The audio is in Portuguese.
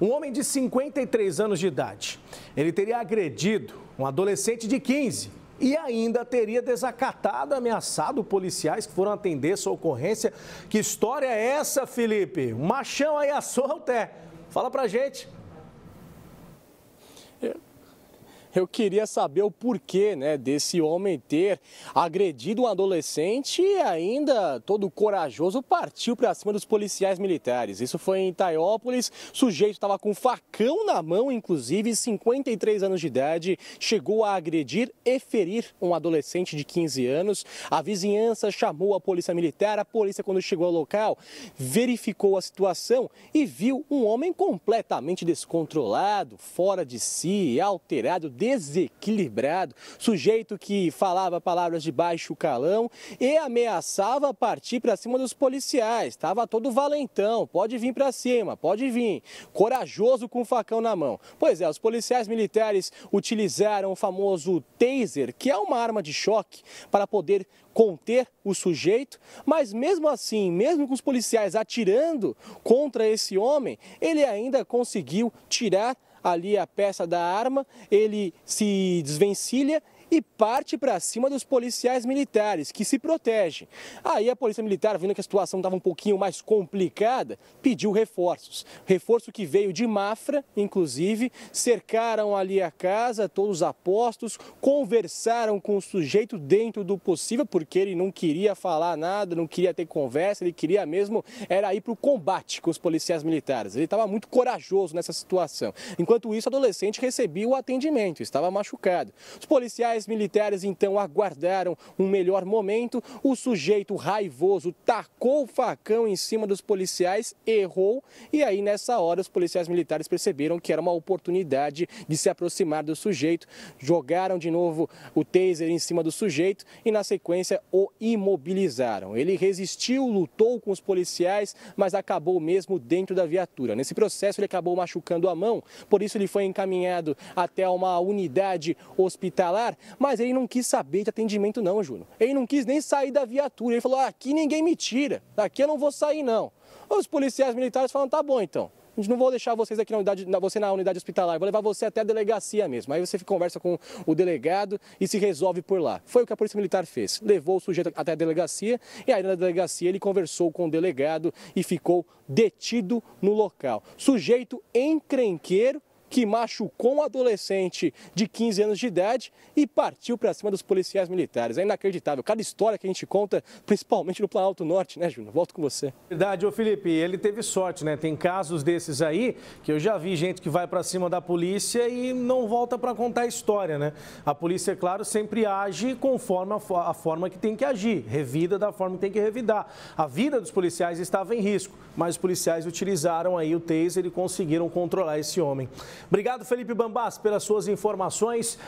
Um homem de 53 anos de idade. Ele teria agredido um adolescente de 15 e ainda teria desacatado, ameaçado policiais que foram atender sua ocorrência. Que história é essa, Felipe? machão aí a solta é. Fala pra gente. Eu queria saber o porquê né, desse homem ter agredido um adolescente e ainda todo corajoso partiu para cima dos policiais militares. Isso foi em Itaiópolis. O sujeito estava com um facão na mão, inclusive, 53 anos de idade, chegou a agredir e ferir um adolescente de 15 anos. A vizinhança chamou a polícia militar. A polícia, quando chegou ao local, verificou a situação e viu um homem completamente descontrolado, fora de si, alterado, desequilibrado, sujeito que falava palavras de baixo calão e ameaçava partir para cima dos policiais. Estava todo valentão, pode vir para cima, pode vir. Corajoso com o facão na mão. Pois é, os policiais militares utilizaram o famoso taser, que é uma arma de choque, para poder conter o sujeito, mas mesmo assim, mesmo com os policiais atirando contra esse homem, ele ainda conseguiu tirar ali a peça da arma, ele se desvencilha e parte para cima dos policiais militares, que se protegem. Aí a polícia militar, vendo que a situação estava um pouquinho mais complicada, pediu reforços. Reforço que veio de Mafra, inclusive, cercaram ali a casa, todos apostos, conversaram com o sujeito dentro do possível, porque ele não queria falar nada, não queria ter conversa, ele queria mesmo era ir para o combate com os policiais militares. Ele estava muito corajoso nessa situação. Enquanto isso, o adolescente recebia o atendimento, estava machucado. Os policiais Policiais militares então aguardaram um melhor momento. O sujeito raivoso tacou o facão em cima dos policiais, errou e aí nessa hora os policiais militares perceberam que era uma oportunidade de se aproximar do sujeito. Jogaram de novo o taser em cima do sujeito e na sequência o imobilizaram. Ele resistiu, lutou com os policiais, mas acabou mesmo dentro da viatura. Nesse processo ele acabou machucando a mão, por isso ele foi encaminhado até uma unidade hospitalar mas ele não quis saber de atendimento não, Júnior. Ele não quis nem sair da viatura. Ele falou, ah, aqui ninguém me tira, daqui eu não vou sair não. Os policiais militares falaram, tá bom então. A gente não vou deixar vocês aqui na unidade, você na unidade hospitalar, vou levar você até a delegacia mesmo. Aí você conversa com o delegado e se resolve por lá. Foi o que a Polícia Militar fez. Levou o sujeito até a delegacia e aí na delegacia ele conversou com o delegado e ficou detido no local. Sujeito encrenqueiro que machucou um adolescente de 15 anos de idade e partiu para cima dos policiais militares. É inacreditável. Cada história que a gente conta, principalmente no Planalto Norte, né, Júnior? Volto com você. Verdade, ô Felipe, ele teve sorte, né? Tem casos desses aí que eu já vi gente que vai para cima da polícia e não volta para contar a história, né? A polícia, é claro, sempre age conforme a, a forma que tem que agir, revida da forma que tem que revidar. A vida dos policiais estava em risco, mas os policiais utilizaram aí o taser e conseguiram controlar esse homem. Obrigado, Felipe Bambas, pelas suas informações.